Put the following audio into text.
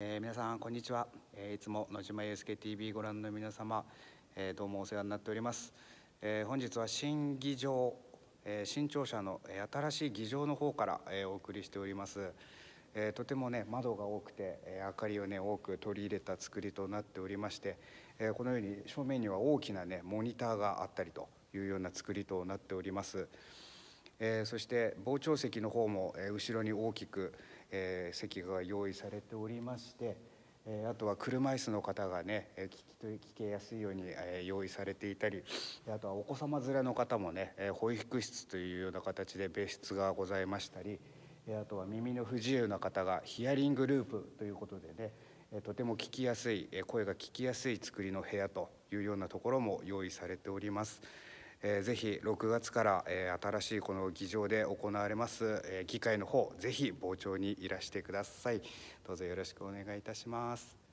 えー、皆さんこんにちは、えー、いつも野島 ASKTV ご覧の皆様、えー、どうもお世話になっております、え本日は新議場、え新庁舎の新しい議場の方から、えお送りしております、えとてもね窓が多くて、え明かりをね多く取り入れた作りとなっておりまして、えこのように正面には大きなねモニターがあったりというような作りとなっております、えー、そして傍聴席の方も、えー、後ろに大きく、えー、席が用意されておりまして、えー、あとは車椅子の方がね、えー、聞きり聞けやすいように、えー、用意されていたりあとはお子様連れの方もね、えー、保育室というような形で別室がございましたり、えー、あとは耳の不自由な方がヒアリングループということでねとても聞きやすい声が聞きやすい作りの部屋というようなところも用意されております。えー、ぜひ6月から、えー、新しいこの議場で行われます、えー、議会の方ぜひ傍聴にいらしてくださいどうぞよろしくお願いいたします